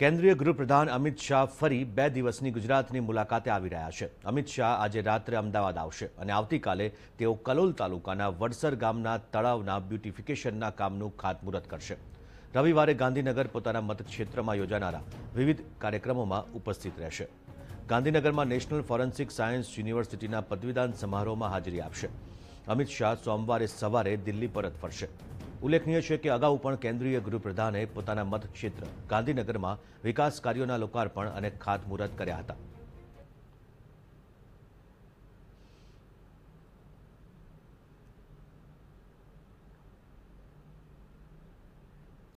કેન્દ્રીય ગૃહપ્રધાન અમિત શાહ ફરી બે દિવસની ગુજરાતની મુલાકાતે આવી રહ્યા છે અમિત શાહ આજે રાત્રે અમદાવાદ આવશે અને આવતીકાલે તેઓ કલોલ તાલુકાના વડસર ગામના તળાવના બ્યુટિફિકેશનના કામનું ખાતમુહૂર્ત કરશે રવિવારે ગાંધીનગર પોતાના મતક્ષેત્રમાં યોજાનારા વિવિધ કાર્યક્રમોમાં ઉપસ્થિત રહેશે ગાંધીનગરમાં નેશનલ ફોરેન્સિક સાયન્સ યુનિવર્સિટીના પદવીદાન સમારોહમાં હાજરી આપશે અમિત શાહ સોમવારે સવારે દિલ્હી પરત ફરશે ઉલ્લેખનીય છે કે અગાઉ પણ કેન્દ્રીય ગૃહપ્રધાને પોતાના મતક્ષેત્ર ગાંધીનગરમાં વિકાસ કાર્યોના લોકાર્પણ અને ખાતમુહૂર્ત કર્યા હતા